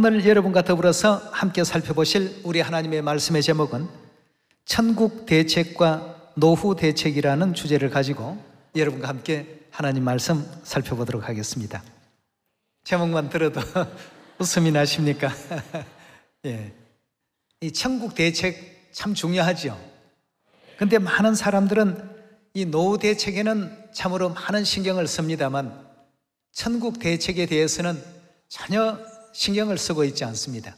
오늘 여러분과 더불어서 함께 살펴보실 우리 하나님의 말씀의 제목은 천국 대책과 노후 대책이라는 주제를 가지고 여러분과 함께 하나님 말씀 살펴보도록 하겠습니다. 제목만 들어도 웃음이 나십니까? 예. 이 천국 대책 참 중요하죠. 근데 많은 사람들은 이 노후 대책에는 참으로 많은 신경을 씁니다만 천국 대책에 대해서는 전혀 신경을 쓰고 있지 않습니다.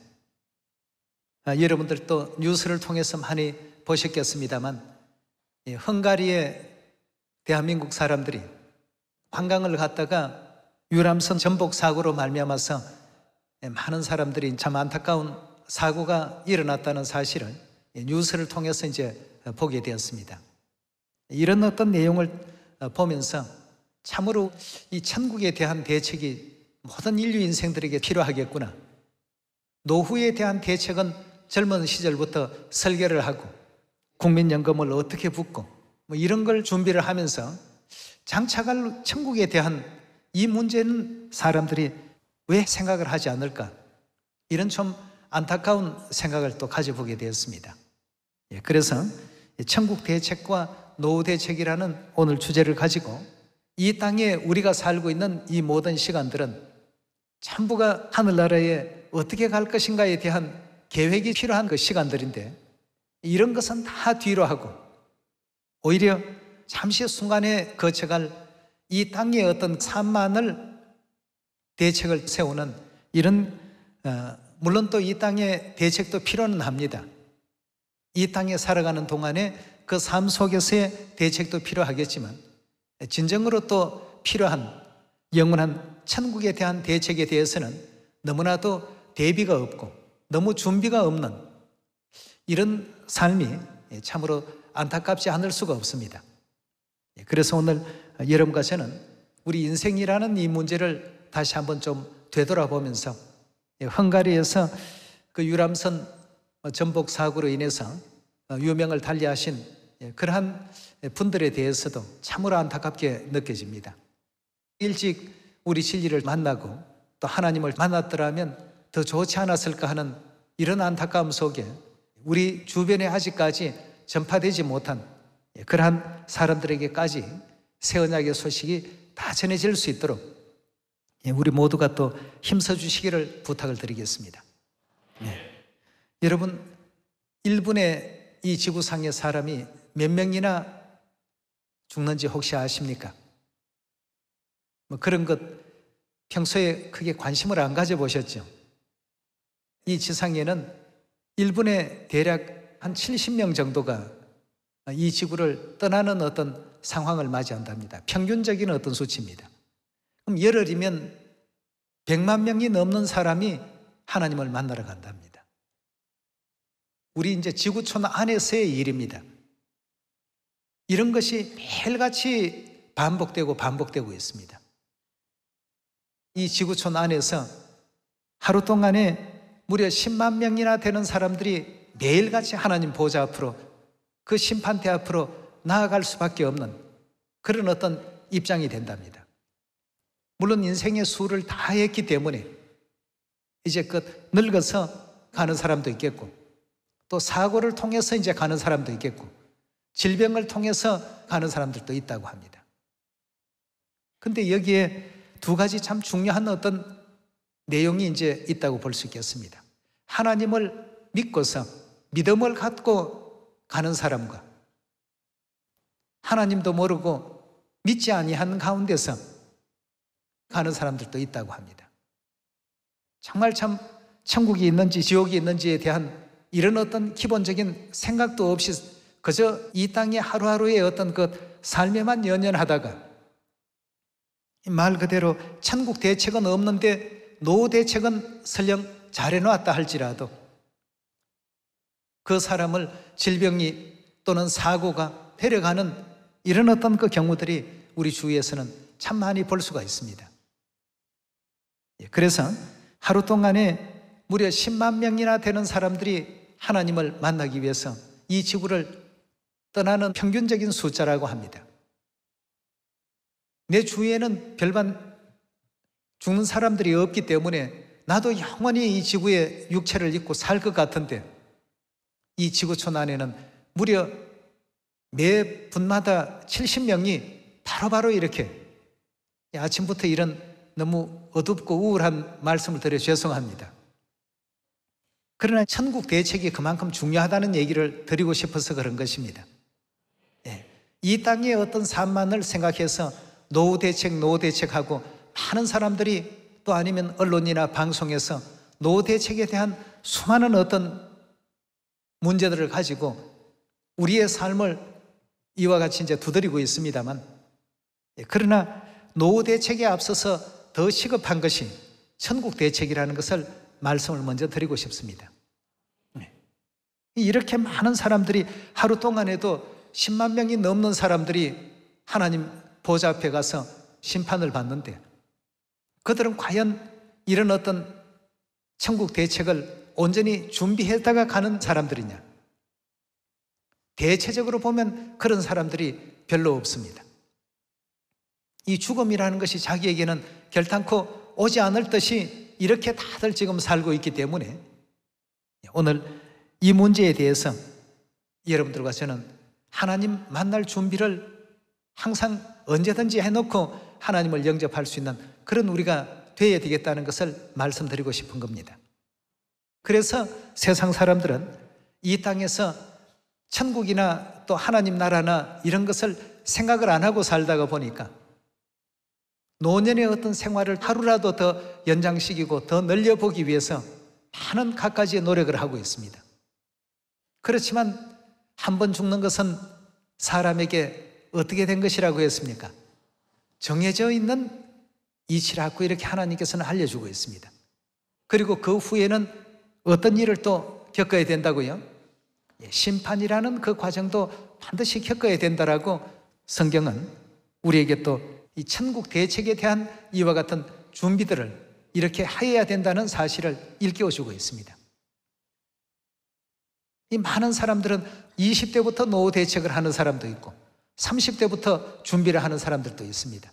아, 여러분들도 뉴스를 통해서 많이 보셨겠습니다만 헝가리의 대한민국 사람들이 관광을 갔다가 유람선 전복 사고로 말미암아서 예, 많은 사람들이 참 안타까운 사고가 일어났다는 사실을 뉴스를 통해서 이제 보게 되었습니다. 이런 어떤 내용을 어, 보면서 참으로 이 천국에 대한 대책이 모든 인류 인생들에게 필요하겠구나. 노후에 대한 대책은 젊은 시절부터 설계를 하고 국민연금을 어떻게 붓고 뭐 이런 걸 준비를 하면서 장차갈 천국에 대한 이 문제는 사람들이 왜 생각을 하지 않을까 이런 좀 안타까운 생각을 또 가져보게 되었습니다. 예, 그래서 천국 대책과 노후 대책이라는 오늘 주제를 가지고 이 땅에 우리가 살고 있는 이 모든 시간들은 전부가 하늘나라에 어떻게 갈 것인가에 대한 계획이 필요한 그 시간들인데 이런 것은 다 뒤로 하고 오히려 잠시 순간에 거쳐갈 이 땅의 어떤 산만을 대책을 세우는 이런 어, 물론 또 이 땅의 대책도 필요는 합니다. 이 땅에 살아가는 동안에 그 삶 속에서의 대책도 필요하겠지만 진정으로 또 필요한 영원한 천국에 대한 대책에 대해서는 너무나도 대비가 없고 너무 준비가 없는 이런 삶이 참으로 안타깝지 않을 수가 없습니다. 예, 그래서 오늘 여러분과 저는 우리 인생이라는 이 문제를 다시 한번 좀 되돌아보면서 예, 헝가리에서 그 유람선 전복 사고로 인해서 유명을 달리하신 예, 그러한 분들에 대해서도 참으로 안타깝게 느껴집니다. 일찍 우리 진리를 만나고 또 하나님을 만났더라면 더 좋지 않았을까 하는 이런 안타까움 속에 우리 주변에 아직까지 전파되지 못한 그러한 사람들에게까지 새 언약의 소식이 다 전해질 수 있도록 예, 우리 모두가 또 힘써 주시기를 부탁을 드리겠습니다. 네. 여러분, 1분의 이 지구상의 사람이 몇 명이나 죽는지 혹시 아십니까? 뭐 그런 것 평소에 크게 관심을 안 가져보셨죠. 이 지상에는 일본의 대략 한 70명 정도가 이 지구를 떠나는 어떤 상황을 맞이한답니다. 평균적인 어떤 수치입니다. 그럼 열흘이면 100만 명이 넘는 사람이 하나님을 만나러 간답니다. 우리 이제 지구촌 안에서의 일입니다. 이런 것이 매일같이 반복되고 반복되고 있습니다. 이 지구촌 안에서 하루 동안에 무려 10만 명이나 되는 사람들이 매일같이 하나님 보좌 앞으로 그 심판대 앞으로 나아갈 수밖에 없는 그런 어떤 입장이 된답니다. 물론 인생의 수를 다 했기 때문에 이제 끝 늙어서 가는 사람도 있겠고 또 사고를 통해서 이제 가는 사람도 있겠고 질병을 통해서 가는 사람들도 있다고 합니다. 근데 여기에 두 가지 참 중요한 어떤 내용이 이제 있다고 볼 수 있겠습니다. 하나님을 믿고서 믿음을 갖고 가는 사람과 하나님도 모르고 믿지 아니한 가운데서 가는 사람들도 있다고 합니다. 정말 참 천국이 있는지 지옥이 있는지에 대한 이런 어떤 기본적인 생각도 없이 그저 이 땅의 하루하루의 어떤 그 삶에만 연연하다가 말 그대로 천국 대책은 없는데 노후 대책은 설령 잘해놓았다 할지라도 그 사람을 질병이 또는 사고가 데려가는 이런 어떤 그 경우들이 우리 주위에서는 참 많이 볼 수가 있습니다. 예, 그래서 하루 동안에 무려 10만 명이나 되는 사람들이 하나님을 만나기 위해서 이 지구를 떠나는 평균적인 숫자라고 합니다. 내 주위에는 별반 죽는 사람들이 없기 때문에 나도 영원히 이 지구에 육체를 입고 살 것 같은데 이 지구촌 안에는 무려 매 분마다 70명이 바로바로 이렇게 아침부터 이런 너무 어둡고 우울한 말씀을 드려 죄송합니다. 그러나 천국 대책이 그만큼 중요하다는 얘기를 드리고 싶어서 그런 것입니다. 예, 이 땅의 어떤 삶만을 생각해서 노후 대책, 노후 대책하고 많은 사람들이 또 아니면 언론이나 방송에서 노후 대책에 대한 수많은 어떤 문제들을 가지고 우리의 삶을 이와 같이 이제 두드리고 있습니다만 예, 그러나 노후 대책에 앞서서 더 시급한 것이 천국 대책이라는 것을 말씀을 먼저 드리고 싶습니다. 네. 이렇게 많은 사람들이 하루 동안에도 10만 명이 넘는 사람들이 하나님 보좌 앞에 가서 심판을 받는데 그들은 과연 이런 어떤 천국 대책을 온전히 준비했다가 가는 사람들이냐? 대체적으로 보면 그런 사람들이 별로 없습니다. 이 죽음이라는 것이 자기에게는 결단코 오지 않을 듯이 이렇게 다들 지금 살고 있기 때문에 오늘 이 문제에 대해서 여러분들과 저는 하나님 만날 준비를 항상 언제든지 해놓고 하나님을 영접할 수 있는 그런 우리가 돼야 되겠다는 것을 말씀드리고 싶은 겁니다. 그래서 세상 사람들은 이 땅에서 천국이나 또 하나님 나라나 이런 것을 생각을 안 하고 살다가 보니까 노년의 어떤 생활을 하루라도 더 연장시키고 더 늘려보기 위해서 많은 갖가지의 노력을 하고 있습니다. 그렇지만 한 번 죽는 것은 사람에게 어떻게 된 것이라고 했습니까? 정해져 있는 이치라고 이렇게 하나님께서는 알려주고 있습니다. 그리고 그 후에는 어떤 일을 또 겪어야 된다고요? 예, 심판이라는 그 과정도 반드시 겪어야 된다라고 성경은 우리에게 또 이 천국 대책에 대한 이와 같은 준비들을 이렇게 하여야 된다는 사실을 일깨워주고 있습니다. 이 많은 사람들은 20대부터 노후 대책을 하는 사람도 있고 30대부터 준비를 하는 사람들도 있습니다.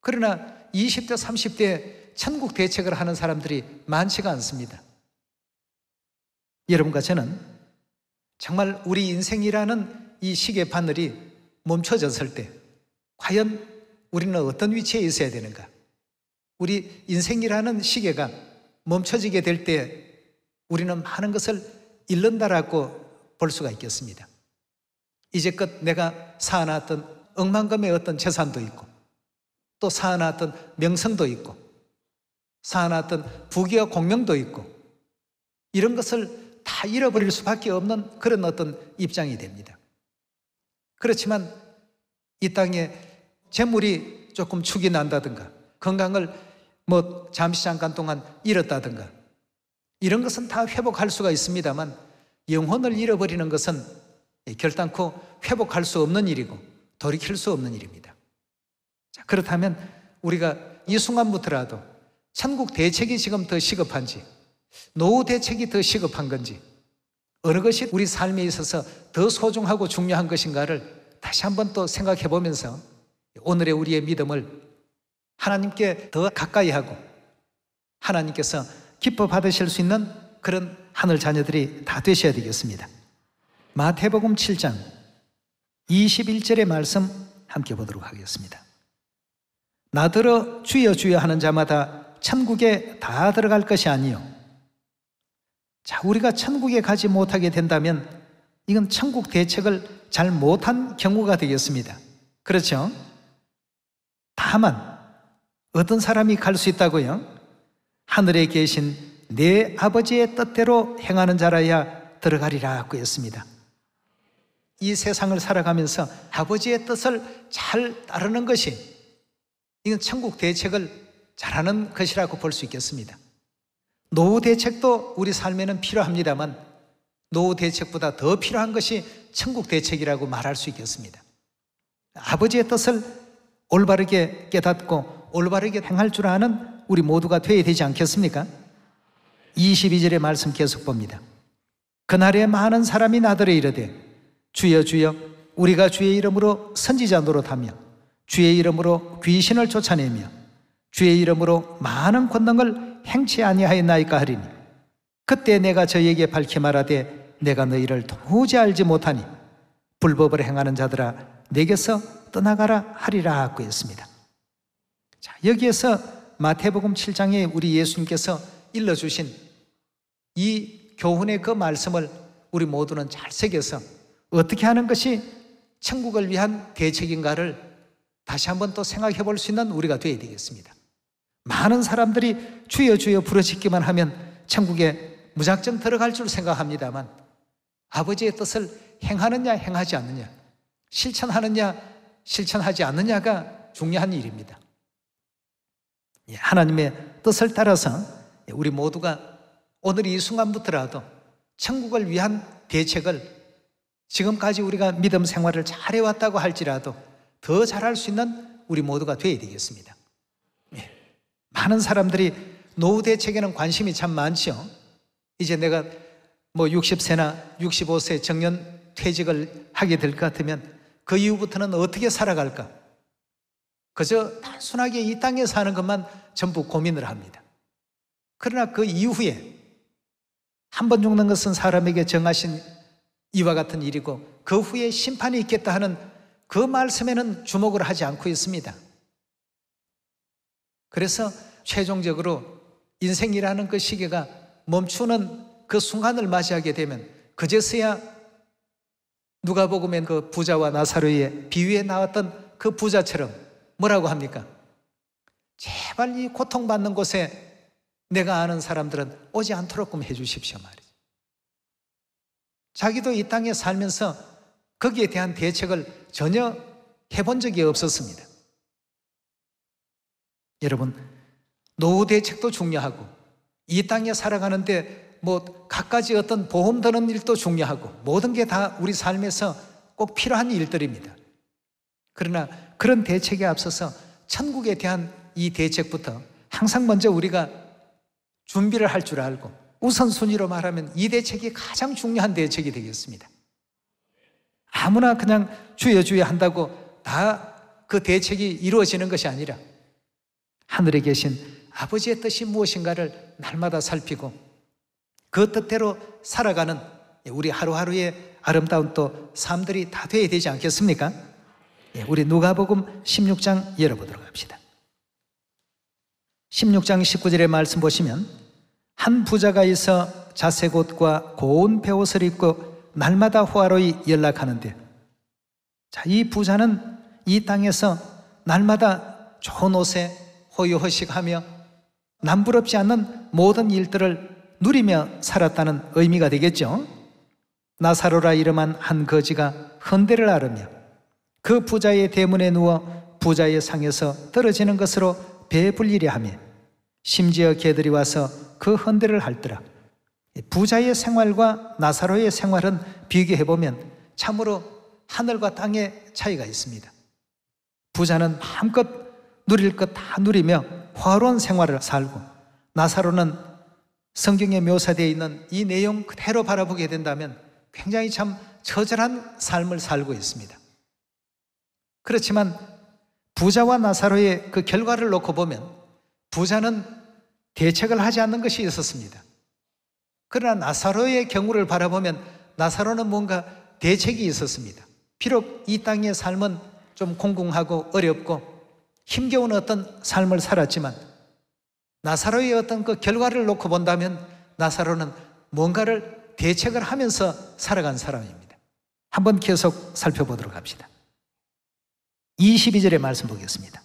그러나 20대, 30대 천국 대책을 하는 사람들이 많지가 않습니다. 여러분과 저는 정말 우리 인생이라는 이 시계 바늘이 멈춰졌을 때 과연 우리는 어떤 위치에 있어야 되는가? 우리 인생이라는 시계가 멈춰지게 될 때 우리는 많은 것을 잃는다라고 볼 수가 있겠습니다. 이제껏 내가 사아놨던 억만금의 어떤 재산도 있고 또사아놨던 명성도 있고 사아놨던 부귀와 공명도 있고 이런 것을 다 잃어버릴 수밖에 없는 그런 어떤 입장이 됩니다. 그렇지만 이 땅에 재물이 조금 축이 난다든가 건강을 뭐 잠시 잠깐 동안 잃었다든가 이런 것은 다 회복할 수가 있습니다만 영혼을 잃어버리는 것은 예, 결단코 회복할 수 없는 일이고 돌이킬 수 없는 일입니다. 자, 그렇다면 우리가 이 순간부터라도 천국 대책이 지금 더 시급한지 노후 대책이 더 시급한 건지 어느 것이 우리 삶에 있어서 더 소중하고 중요한 것인가를 다시 한번 또 생각해 보면서 오늘의 우리의 믿음을 하나님께 더 가까이 하고 하나님께서 기뻐 받으실 수 있는 그런 하늘 자녀들이 다 되셔야 되겠습니다. 마태복음 7장 21절의 말씀 함께 보도록 하겠습니다. 나들어 주여 주여 하는 자마다 천국에 다 들어갈 것이 아니요. 자, 우리가 천국에 가지 못하게 된다면 이건 천국 대책을 잘 못한 경우가 되겠습니다. 그렇죠? 다만 어떤 사람이 갈 수 있다고요? 하늘에 계신 내 아버지의 뜻대로 행하는 자라야 들어가리라 하고 했습니다. 이 세상을 살아가면서 아버지의 뜻을 잘 따르는 것이 이건 천국 대책을 잘하는 것이라고 볼 수 있겠습니다. 노후 대책도 우리 삶에는 필요합니다만 노후 대책보다 더 필요한 것이 천국 대책이라고 말할 수 있겠습니다. 아버지의 뜻을 올바르게 깨닫고 올바르게 행할 줄 아는 우리 모두가 되어야 되지 않겠습니까? 22절의 말씀 계속 봅니다. 그날에 많은 사람이 나더러 이르되 주여 주여 우리가 주의 이름으로 선지자 노릇하며 주의 이름으로 귀신을 쫓아내며 주의 이름으로 많은 권능을 행치 아니하였나이까 하리니 그때 내가 저에게 밝히 말하되 내가 너희를 도저히 알지 못하니 불법을 행하는 자들아 내게서 떠나가라 하리라 하고 있습니다 자, 여기에서 마태복음 7장에 우리 예수님께서 일러주신 이 교훈의 그 말씀을 우리 모두는 잘 새겨서 어떻게 하는 것이 천국을 위한 대책인가를 다시 한번 또 생각해 볼 수 있는 우리가 되어야 되겠습니다. 많은 사람들이 주여 주여 부르짖기만 하면 천국에 무작정 들어갈 줄 생각합니다만 아버지의 뜻을 행하느냐 행하지 않느냐 실천하느냐 실천하지 않느냐가 중요한 일입니다. 예, 하나님의 뜻을 따라서 우리 모두가 오늘 이 순간부터라도 천국을 위한 대책을 지금까지 우리가 믿음 생활을 잘해왔다고 할지라도 더 잘할 수 있는 우리 모두가 되어야 되겠습니다. 예. 많은 사람들이 노후 대책에는 관심이 참 많죠. 이제 내가 뭐 60세나 65세 정년 퇴직을 하게 될 것 같으면 그 이후부터는 어떻게 살아갈까? 그저 단순하게 이 땅에 사는 것만 전부 고민을 합니다. 그러나 그 이후에 한 번 죽는 것은 사람에게 정하신 이와 같은 일이고 그 후에 심판이 있겠다 하는 그 말씀에는 주목을 하지 않고 있습니다. 그래서 최종적으로 인생이라는 그 시계가 멈추는 그 순간을 맞이하게 되면 그제서야 누가복음의 그 부자와 나사로의 비유에 나왔던 그 부자처럼 뭐라고 합니까? 제발 이 고통받는 곳에 내가 아는 사람들은 오지 않도록 좀 해주십시오 말이에요. 자기도 이 땅에 살면서 거기에 대한 대책을 전혀 해본 적이 없었습니다. 여러분, 노후 대책도 중요하고 이 땅에 살아가는데 뭐 갖가지 어떤 보험 드는 일도 중요하고 모든 게 다 우리 삶에서 꼭 필요한 일들입니다. 그러나 그런 대책에 앞서서 천국에 대한 이 대책부터 항상 먼저 우리가 준비를 할 줄 알고 우선순위로 말하면 이 대책이 가장 중요한 대책이 되겠습니다. 아무나 그냥 주여 주여 한다고 다 그 대책이 이루어지는 것이 아니라 하늘에 계신 아버지의 뜻이 무엇인가를 날마다 살피고 그 뜻대로 살아가는 우리 하루하루의 아름다운 또 삶들이 다 돼야 되지 않겠습니까? 예, 우리 누가복음 16장 열어보도록 합시다. 16장 19절의 말씀 보시면 한 부자가 있어 자색 옷과 고운 배옷을 입고 날마다 호화로이 연락하는데 자, 이 부자는 이 땅에서 날마다 좋은 옷에 호요허식하며 남부럽지 않는 모든 일들을 누리며 살았다는 의미가 되겠죠. 나사로라 이름한 한 거지가 헌대를 아르며 그 부자의 대문에 누워 부자의 상에서 떨어지는 것으로 배불리려 하며 심지어 개들이 와서 그 헌대를 할더라. 부자의 생활과 나사로의 생활은 비교해 보면 참으로 하늘과 땅의 차이가 있습니다. 부자는 마음껏 누릴 것 다 누리며 화로운 생활을 살고 나사로는 성경에 묘사되어 있는 이 내용 그대로 바라보게 된다면 굉장히 참 처절한 삶을 살고 있습니다. 그렇지만 부자와 나사로의 그 결과를 놓고 보면 부자는 대책을 하지 않는 것이 있었습니다. 그러나 나사로의 경우를 바라보면 나사로는 뭔가 대책이 있었습니다. 비록 이 땅의 삶은 좀 공공하고 어렵고 힘겨운 어떤 삶을 살았지만 나사로의 어떤 그 결과를 놓고 본다면 나사로는 뭔가를 대책을 하면서 살아간 사람입니다. 한번 계속 살펴보도록 합시다. 22절의 말씀 보겠습니다.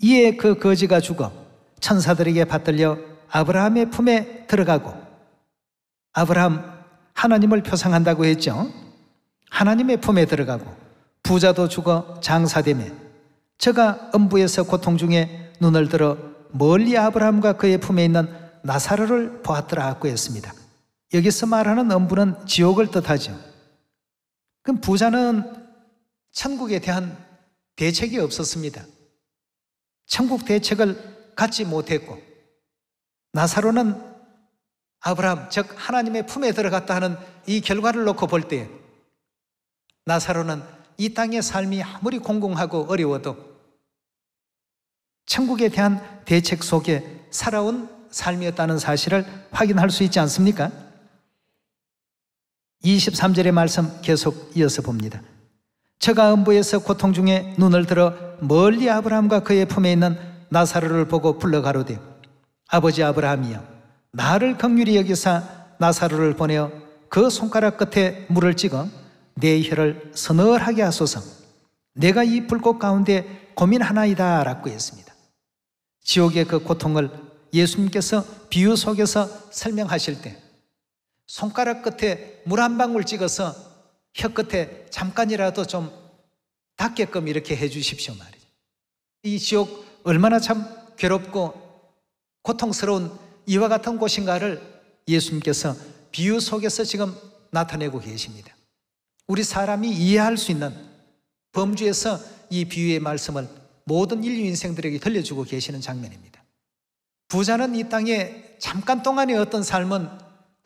이에 그 거지가 죽어 천사들에게 받들려 아브라함의 품에 들어가고 아브라함 하나님을 표상한다고 했죠. 하나님의 품에 들어가고 부자도 죽어 장사되며 저가 음부에서 고통 중에 눈을 들어 멀리 아브라함과 그의 품에 있는 나사로를 보았더라 하고 했습니다. 여기서 말하는 음부는 지옥을 뜻하죠. 그럼 부자는 천국에 대한 대책이 없었습니다. 천국 대책을 갖지 못했고 나사로는 아브라함 즉 하나님의 품에 들어갔다 하는 이 결과를 놓고 볼 때 나사로는 이 땅의 삶이 아무리 공공하고 어려워도 천국에 대한 대책 속에 살아온 삶이었다는 사실을 확인할 수 있지 않습니까? 23절의 말씀 계속 이어서 봅니다. 저가 음부에서 고통 중에 눈을 들어 멀리 아브라함과 그의 품에 있는 나사로를 보고 불러가로되 아버지 아브라함이여 나를 긍휼히 여기사 나사로를 보내어 그 손가락 끝에 물을 찍어 내 혀를 서늘하게 하소서 내가 이 불꽃 가운데 고민하나이다 라고 했습니다. 지옥의 그 고통을 예수님께서 비유 속에서 설명하실 때 손가락 끝에 물 한 방울 찍어서 혀 끝에 잠깐이라도 좀 닿게끔 이렇게 해 주십시오 말이죠. 이 지옥 얼마나 참 괴롭고 고통스러운 이와 같은 곳인가를 예수님께서 비유 속에서 지금 나타내고 계십니다. 우리 사람이 이해할 수 있는 범주에서 이 비유의 말씀을 모든 인류 인생들에게 들려주고 계시는 장면입니다. 부자는 이 땅에 잠깐 동안의 어떤 삶은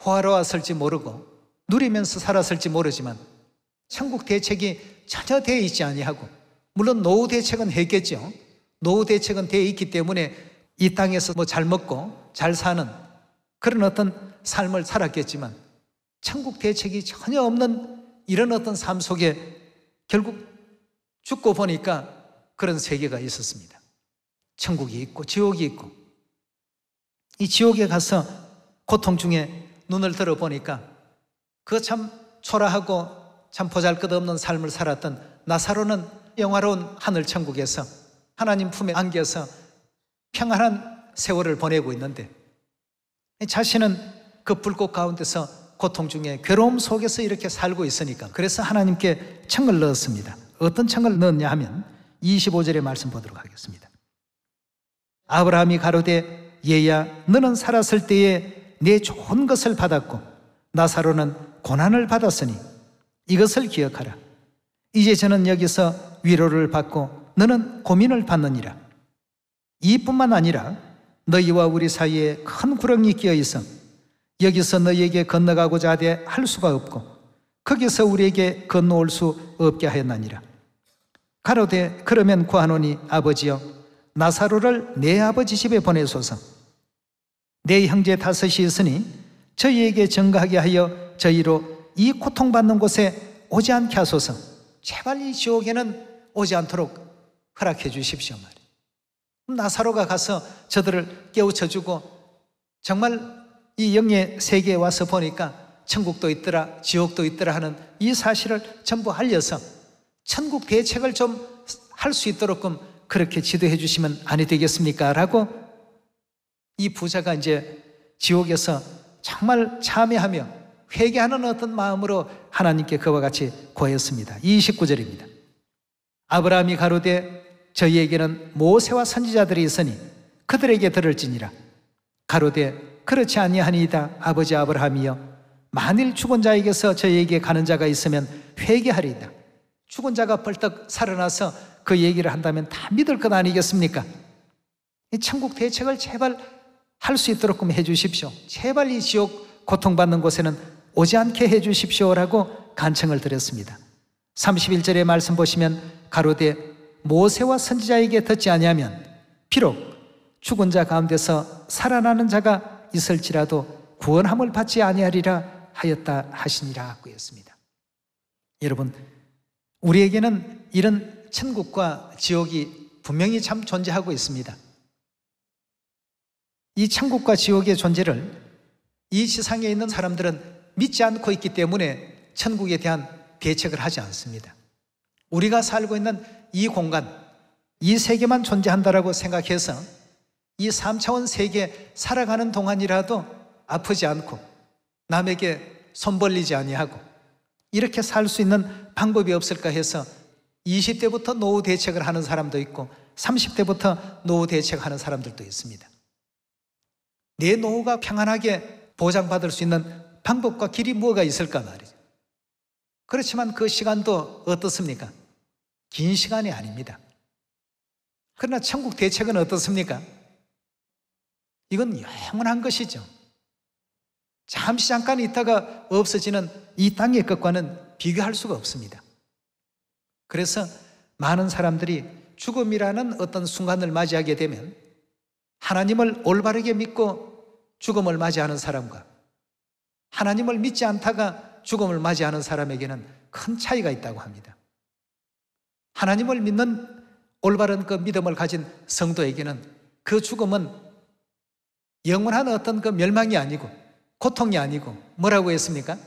호화로웠을지 모르고 누리면서 살았을지 모르지만 천국 대책이 전혀 되 있지 아니하고 물론 노후 대책은 했겠죠. 노후 대책은 되어 있기 때문에 이 땅에서 뭐 잘 먹고 잘 사는 그런 어떤 삶을 살았겠지만 천국 대책이 전혀 없는 이런 어떤 삶 속에 결국 죽고 보니까 그런 세계가 있었습니다. 천국이 있고 지옥이 있고 이 지옥에 가서 고통 중에 눈을 들어보니까 그 참 초라하고 참 보잘것없는 삶을 살았던 나사로는 영화로운 하늘 천국에서 하나님 품에 안겨서 평안한 세월을 보내고 있는데 자신은 그 불꽃 가운데서 고통 중에 괴로움 속에서 이렇게 살고 있으니까 그래서 하나님께 청을 넣었습니다. 어떤 청을 넣었냐 하면 25절의 말씀 보도록 하겠습니다. 아브라함이 가로되 예야 너는 살았을 때에 내 좋은 것을 받았고 나사로는 고난을 받았으니 이것을 기억하라. 이제 저는 여기서 위로를 받고 너는 고민을 받느니라. 이뿐만 아니라 너희와 우리 사이에 큰 구렁이 끼어 있어 여기서 너희에게 건너가고자 하되 할 수가 없고 거기서 우리에게 건너올 수 없게 하였나니라. 가로되 그러면 구하노니 아버지여 나사로를 내 아버지 집에 보내소서. 내 형제 다섯이 있으니 저희에게 정가하게 하여 저희로 이 고통받는 곳에 오지 않게 하소서. 제발 이 지옥에는 오지 않도록 허락해 주십시오 말이에요. 나사로가 가서 저들을 깨우쳐 주고 정말 이 영의 세계에 와서 보니까 천국도 있더라 지옥도 있더라 하는 이 사실을 전부 알려서 천국 대책을 좀 할 수 있도록끔 그렇게 지도해 주시면 아니 되겠습니까? 라고 이 부자가 이제 지옥에서 정말 참여하며 회개하는 어떤 마음으로 하나님께 그와 같이 고했습니다. 29절입니다. 아브라함이 가로되 저희에게는 모세와 선지자들이 있으니 그들에게 들을지니라. 가로되 그렇지 아니하니이다 아버지 아브라함이여 만일 죽은 자에게서 저희에게 가는 자가 있으면 회개하리이다. 죽은 자가 벌떡 살아나서 그 얘기를 한다면 다 믿을 것 아니겠습니까? 이 천국 대책을 제발 할 수 있도록 좀 해주십시오. 제발 이 지옥 고통받는 곳에는 오지 않게 해주십시오라고 간청을 드렸습니다. 31절의 말씀 보시면 가로되 모세와 선지자에게 듣지 아니하면 비록 죽은 자 가운데서 살아나는 자가 있을지라도 구원함을 받지 아니하리라 하였다 하시니라 하였습니다. 여러분 우리에게는 이런 천국과 지옥이 분명히 참 존재하고 있습니다. 이 천국과 지옥의 존재를 이 세상에 있는 사람들은 믿지 않고 있기 때문에 천국에 대한 대책을 하지 않습니다. 우리가 살고 있는 이 공간, 이 세계만 존재한다라고 생각해서 이 3차원 세계 살아가는 동안이라도 아프지 않고 남에게 손 벌리지 아니하고 이렇게 살 수 있는 방법이 없을까 해서 20대부터 노후 대책을 하는 사람도 있고 30대부터 노후 대책 하는 사람들도 있습니다. 내 노후가 평안하게 보장받을 수 있는 방법과 길이 뭐가 있을까 말이죠. 그렇지만 그 시간도 어떻습니까? 긴 시간이 아닙니다. 그러나 천국 대책은 어떻습니까? 이건 영원한 것이죠. 잠시 잠깐 있다가 없어지는 이 땅의 것과는 비교할 수가 없습니다. 그래서 많은 사람들이 죽음이라는 어떤 순간을 맞이하게 되면 하나님을 올바르게 믿고 죽음을 맞이하는 사람과 하나님을 믿지 않다가 죽음을 맞이하는 사람에게는 큰 차이가 있다고 합니다. 하나님을 믿는 올바른 그 믿음을 가진 성도에게는 그 죽음은 영원한 어떤 그 멸망이 아니고 고통이 아니고 뭐라고 했습니까?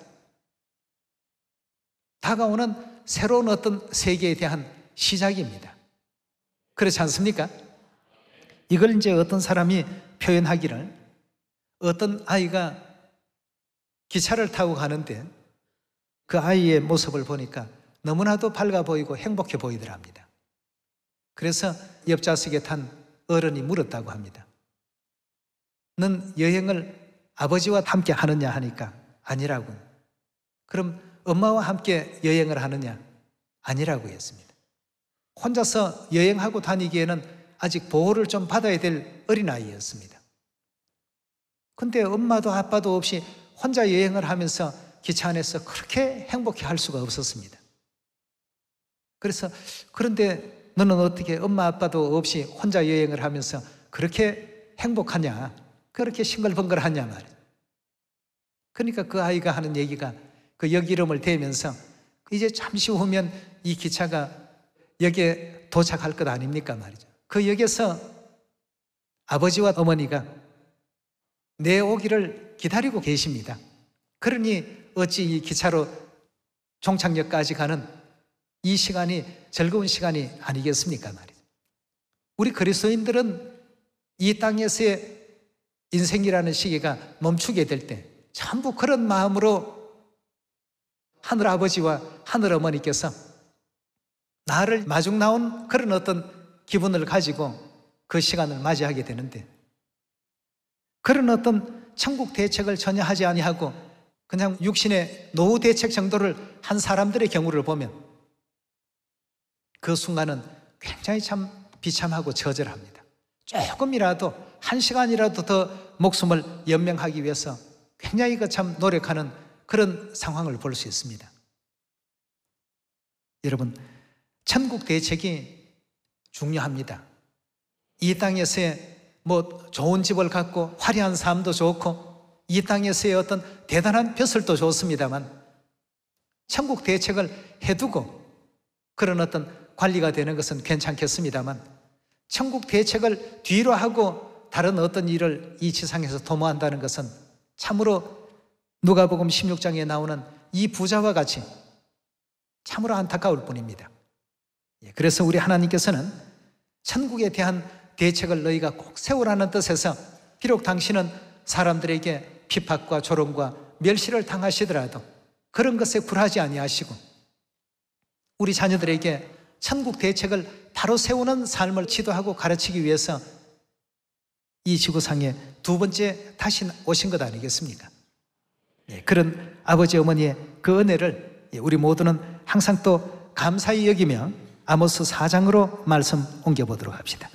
다가오는 새로운 어떤 세계에 대한 시작입니다. 그렇지 않습니까? 이걸 이제 어떤 사람이 표현하기를 어떤 아이가 기차를 타고 가는데 그 아이의 모습을 보니까 너무나도 밝아 보이고 행복해 보이더랍니다. 그래서 옆좌석에 탄 어른이 물었다고 합니다. 넌 여행을 아버지와 함께 하느냐 하니까 아니라고. 그럼 엄마와 함께 여행을 하느냐? 아니라고 했습니다. 혼자서 여행하고 다니기에는 아직 보호를 좀 받아야 될 어린아이였습니다. 근데 엄마도 아빠도 없이 혼자 여행을 하면서 기차 안에서 그렇게 행복해 할 수가 없었습니다. 그래서 그런데 너는 어떻게 엄마 아빠도 없이 혼자 여행을 하면서 그렇게 행복하냐? 그렇게 싱글벙글하냐 말이야. 그러니까 그 아이가 하는 얘기가 그 역 이름을 대면서 이제 잠시 후면 이 기차가 역에 도착할 것 아닙니까 말이죠. 그 역에서 아버지와 어머니가 내 오기를 기다리고 계십니다. 그러니 어찌 이 기차로 종착역까지 가는 이 시간이 즐거운 시간이 아니겠습니까 말이죠. 우리 그리스도인들은 이 땅에서의 인생이라는 시기가 멈추게 될 때 전부 그런 마음으로 하늘 아버지와 하늘 어머니께서 나를 마중 나온 그런 어떤 기분을 가지고 그 시간을 맞이하게 되는데 그런 어떤 천국 대책을 전혀 하지 아니하고 그냥 육신의 노후 대책 정도를 한 사람들의 경우를 보면 그 순간은 굉장히 참 비참하고 저절합니다. 조금이라도 한 시간이라도 더 목숨을 연명하기 위해서 굉장히 그참 노력하는 그런 상황을 볼 수 있습니다. 여러분, 천국 대책이 중요합니다. 이 땅에서의 뭐 좋은 집을 갖고 화려한 삶도 좋고 이 땅에서의 어떤 대단한 벼슬도 좋습니다만 천국 대책을 해두고 그런 어떤 관리가 되는 것은 괜찮겠습니다만 천국 대책을 뒤로 하고 다른 어떤 일을 이 지상에서 도모한다는 것은 참으로 누가복음 16장에 나오는 이 부자와 같이 참으로 안타까울 뿐입니다. 예, 그래서 우리 하나님께서는 천국에 대한 대책을 너희가 꼭 세우라는 뜻에서 비록 당신은 사람들에게 핍박과 조롱과 멸시를 당하시더라도 그런 것에 굴하지 아니하시고 우리 자녀들에게 천국 대책을 바로 세우는 삶을 지도하고 가르치기 위해서 이 지구상에 두 번째 다시 오신 것 아니겠습니까? 예, 그런 아버지 어머니의 그 은혜를 예, 우리 모두는 항상 또 감사히 여기며 아모스 4장으로 말씀 옮겨보도록 합시다.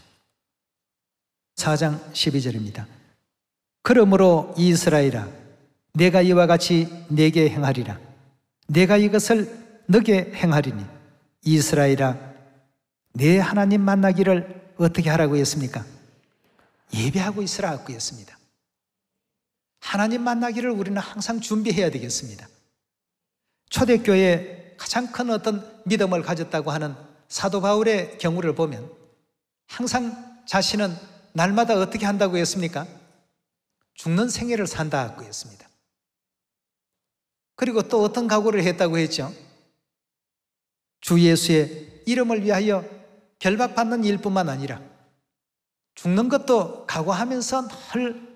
4장 12절입니다. 그러므로 이스라엘아 내가 이와 같이 내게 행하리라 내가 이것을 너게 행하리니 이스라엘아, 내 하나님 만나기를 어떻게 하라고 했습니까? 예배하고 있으라고 했습니다. 하나님 만나기를 우리는 항상 준비해야 되겠습니다. 초대교회 가장 큰 어떤 믿음을 가졌다고 하는 사도 바울의 경우를 보면 항상 자신은 날마다 어떻게 한다고 했습니까? 죽는 생애를 산다고 했습니다. 그리고 또 어떤 각오를 했다고 했죠? 주 예수의 이름을 위하여 결박받는 일뿐만 아니라 죽는 것도 각오하면서 늘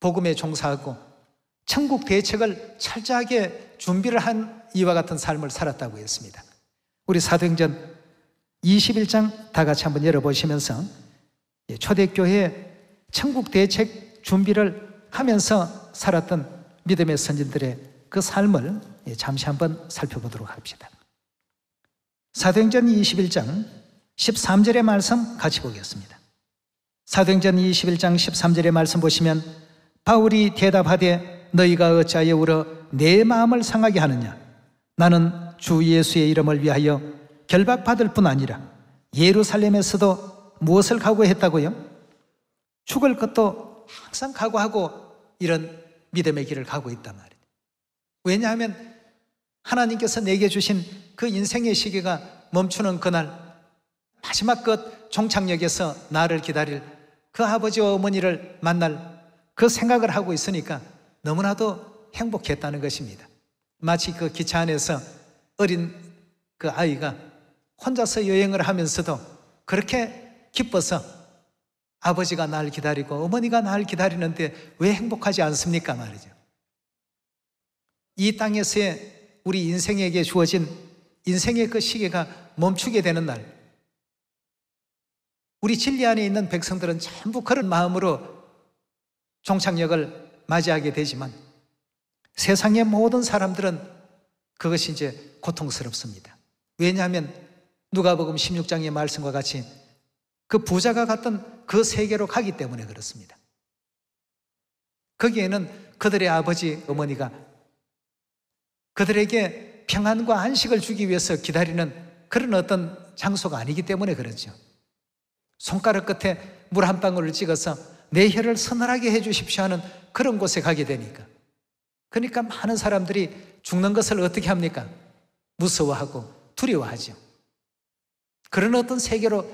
복음에 종사하고 천국 대책을 철저하게 준비를 한 이와 같은 삶을 살았다고 했습니다. 우리 사도행전 21장 다 같이 한번 열어보시면서 예, 초대교회 천국 대책 준비를 하면서 살았던 믿음의 선진들의 그 삶을 예, 잠시 한번 살펴보도록 합시다. 사도행전 21장 13절의 말씀 같이 보겠습니다. 사도행전 21장 13절의 말씀 보시면 바울이 대답하되 너희가 어찌하여 울어 내 마음을 상하게 하느냐 나는 주 예수의 이름을 위하여 결박받을 뿐 아니라 예루살렘에서도 무엇을 각오했다고요? 죽을 것도 항상 각오하고 이런 믿음의 길을 가고 있단 말이에요. 왜냐하면 하나님께서 내게 주신 그 인생의 시기가 멈추는 그날 마지막 끝 종착역에서 나를 기다릴 그 아버지와 어머니를 만날 그 생각을 하고 있으니까 너무나도 행복했다는 것입니다. 마치 그 기차 안에서 어린 그 아이가 혼자서 여행을 하면서도 그렇게 기뻐서 아버지가 날 기다리고 어머니가 날 기다리는데 왜 행복하지 않습니까 말이죠. 이 땅에서의 우리 인생에게 주어진 인생의 그 시계가 멈추게 되는 날 우리 진리 안에 있는 백성들은 전부 그런 마음으로 종착역을 맞이하게 되지만 세상의 모든 사람들은 그것이 이제 고통스럽습니다. 왜냐하면 누가복음 16장의 말씀과 같이 그 부자가 갔던 그 세계로 가기 때문에 그렇습니다. 거기에는 그들의 아버지, 어머니가 그들에게 평안과 안식을 주기 위해서 기다리는 그런 어떤 장소가 아니기 때문에 그러죠 손가락 끝에 물 한 방울을 찍어서 내 혀를 서늘하게 해주십시오 하는 그런 곳에 가게 되니까. 그러니까 많은 사람들이 죽는 것을 어떻게 합니까? 무서워하고 두려워하죠. 그런 어떤 세계로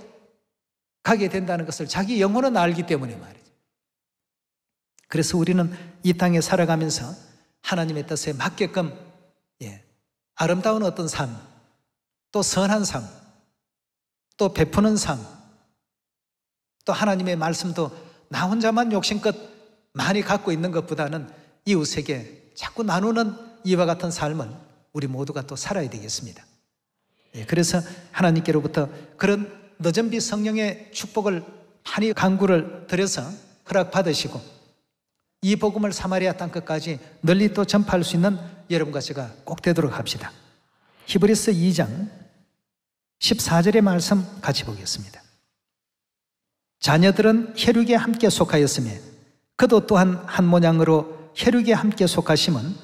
가게 된다는 것을 자기 영혼은 알기 때문에 말이죠. 그래서 우리는 이 땅에 살아가면서 하나님의 뜻에 맞게끔 아름다운 어떤 삶, 또 선한 삶, 또 베푸는 삶, 또 하나님의 말씀도 나 혼자만 욕심껏 많이 갖고 있는 것보다는 이웃에게 자꾸 나누는 이와 같은 삶을 우리 모두가 또 살아야 되겠습니다. 예, 그래서 하나님께로부터 그런 너전비 성령의 축복을 많이 강구를 드려서 허락받으시고 이 복음을 사마리아 땅 끝까지 널리 또 전파할 수 있는 여러분과 제가 꼭 되도록 합시다. 히브리스 2장 14절의 말씀 같이 보겠습니다. 자녀들은 혈육에 함께 속하였으며 그도 또한 한 모양으로 혈육에 함께 속하심은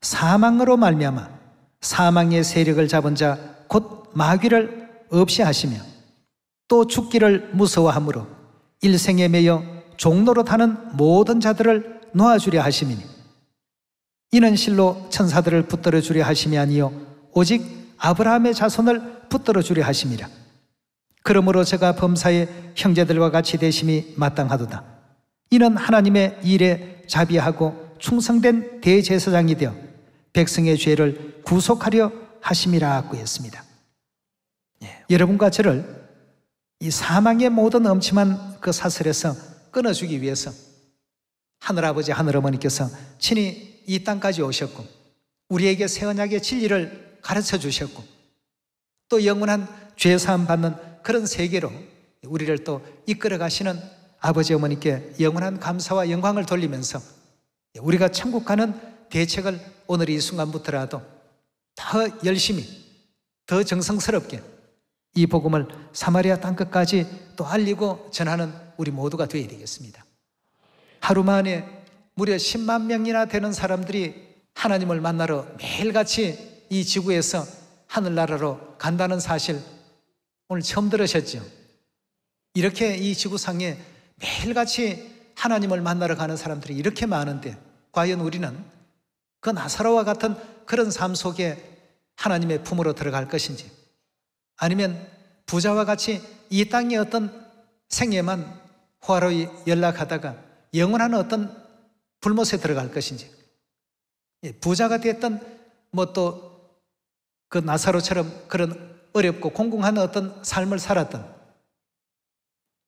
사망으로 말미암아 사망의 세력을 잡은 자 곧 마귀를 없이 하시며 또 죽기를 무서워함으로 일생에 매여 종로로 타는 모든 자들을 놓아주려 하심이니 이는 실로 천사들을 붙들어 주려 하심이 아니요 오직 아브라함의 자손을 붙들어 주려 하심이라 그러므로 제가 범사의 형제들과 같이 되심이 마땅하도다 이는 하나님의 일에 자비하고 충성된 대제사장이 되어 백성의 죄를 구속하려 하심이라 구했습니다 예. 여러분과 저를 이 사망의 모든 엄침한 그 사슬에서 끊어주기 위해서 하늘아버지 하늘어머니께서 친히 이 땅까지 오셨고 우리에게 새 언약의 진리를 가르쳐 주셨고 또 영원한 죄 사함 받는 그런 세계로 우리를 또 이끌어 가시는 아버지 어머니께 영원한 감사와 영광을 돌리면서 우리가 천국 가는 대책을 오늘 이 순간부터라도 더 열심히 더 정성스럽게 이 복음을 사마리아 땅끝까지 또 알리고 전하는 우리 모두가 되어야 되겠습니다. 하루 만에 무려 10만 명이나 되는 사람들이 하나님을 만나러 매일같이 이 지구에서 하늘나라로 간다는 사실 오늘 처음 들으셨죠? 이렇게 이 지구상에 매일같이 하나님을 만나러 가는 사람들이 이렇게 많은데 과연 우리는 그 나사로와 같은 그런 삶 속에 하나님의 품으로 들어갈 것인지 아니면 부자와 같이 이 땅의 어떤 생애만 호화로 연락하다가 영원한 어떤 불못에 들어갈 것인지 예, 부자가 됐던 뭐 또 그 나사로처럼 그런 어렵고 공공한 어떤 삶을 살았던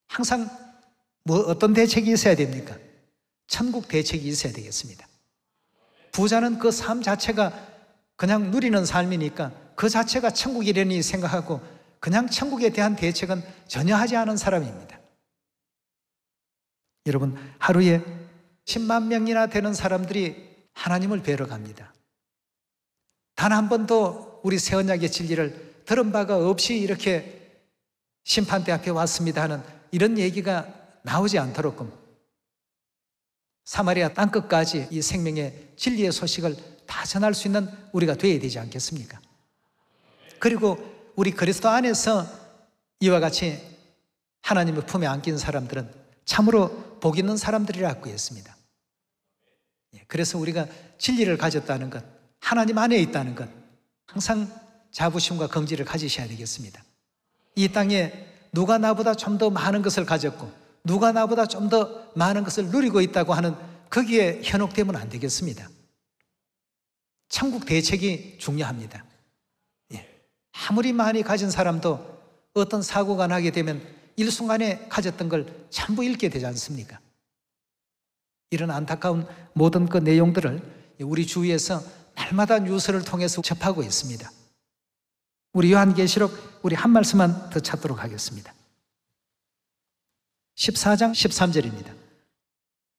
항상 뭐 어떤 대책이 있어야 됩니까? 천국 대책이 있어야 되겠습니다. 부자는 그 삶 자체가 그냥 누리는 삶이니까 그 자체가 천국이려니 생각하고 그냥 천국에 대한 대책은 전혀 하지 않은 사람입니다. 여러분, 하루에 10만 명이나 되는 사람들이 하나님을 뵈러 갑니다. 단 한 번도 우리 새 언약의 진리를 들은 바가 없이 이렇게 심판대 앞에 왔습니다 하는 이런 얘기가 나오지 않도록끔 사마리아 땅끝까지 이 생명의 진리의 소식을 다 전할 수 있는 우리가 되어야 되지 않겠습니까? 그리고 우리 그리스도 안에서 이와 같이 하나님의 품에 안긴 사람들은 참으로 복 있는 사람들이라고 했습니다 예, 그래서 우리가 진리를 가졌다는 것, 하나님 안에 있다는 것, 항상 자부심과 긍지를 가지셔야 되겠습니다. 이 땅에 누가 나보다 좀 더 많은 것을 가졌고, 누가 나보다 좀 더 많은 것을 누리고 있다고 하는 거기에 현혹되면 안 되겠습니다. 천국 대책이 중요합니다. 예, 아무리 많이 가진 사람도 어떤 사고가 나게 되면 일순간에 가졌던 걸 전부 잃게 되지 않습니까? 이런 안타까운 모든 그 내용들을 우리 주위에서 날마다 뉴스를 통해서 접하고 있습니다. 우리 요한계시록 우리 한 말씀만 더 찾도록 하겠습니다. 14장 13절입니다.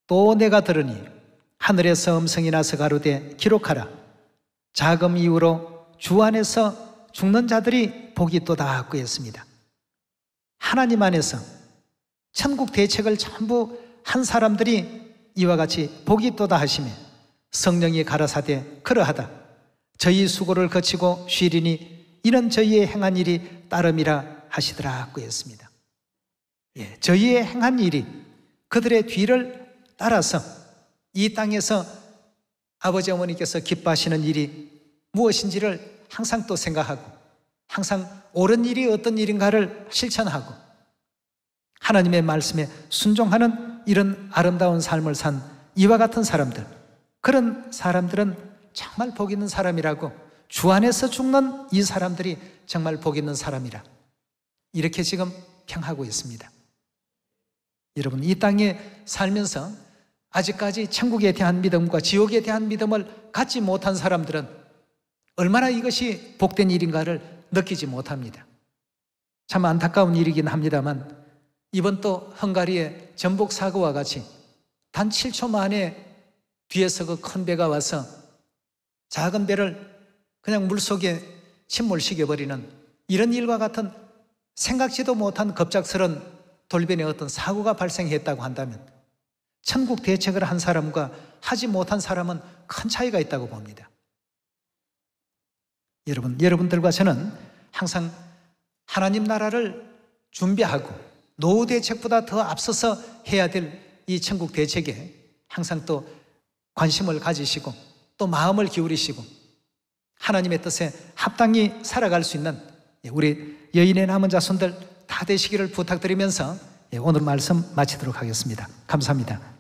또 내가 들으니 하늘에서 음성이 나서 가로되 기록하라. 자금 이후로 주 안에서 죽는 자들이 복이 또다 하였습니다. 하나님 안에서 천국 대책을 전부 한 사람들이 이와 같이 복이 또다 하시며 성령이 가라사대 그러하다. 저희 수고를 거치고 쉬리니 이는 저희의 행한 일이 따름이라 하시더라 하였습니다. 예, 저희의 행한 일이 그들의 뒤를 따라서 이 땅에서 아버지 어머니께서 기뻐하시는 일이 무엇인지를 항상 또 생각하고 항상 옳은 일이 어떤 일인가를 실천하고 하나님의 말씀에 순종하는 이런 아름다운 삶을 산 이와 같은 사람들, 그런 사람들은 정말 복 있는 사람이라고 주 안에서 죽는 이 사람들이 정말 복 있는 사람이라 이렇게 지금 평하고 있습니다. 여러분, 이 땅에 살면서 아직까지 천국에 대한 믿음과 지옥에 대한 믿음을 갖지 못한 사람들은 얼마나 이것이 복된 일인가를 느끼지 못합니다. 참 안타까운 일이긴 합니다만 이번 또 헝가리의 전복 사고와 같이 단 7초 만에 뒤에서 그 큰 배가 와서 작은 배를 그냥 물속에 침몰시켜버리는 이런 일과 같은 생각지도 못한 갑작스런 돌변의 어떤 사고가 발생했다고 한다면 천국 대책을 한 사람과 하지 못한 사람은 큰 차이가 있다고 봅니다. 여러분, 여러분들과 저는 항상 하나님 나라를 준비하고 노후 대책보다 더 앞서서 해야 될 이 천국 대책에 항상 또 관심을 가지시고 또 마음을 기울이시고 하나님의 뜻에 합당히 살아갈 수 있는 예, 우리 여인의 남은 자손들 다 되시기를 부탁드리면서 예, 오늘 말씀 마치도록 하겠습니다. 감사합니다.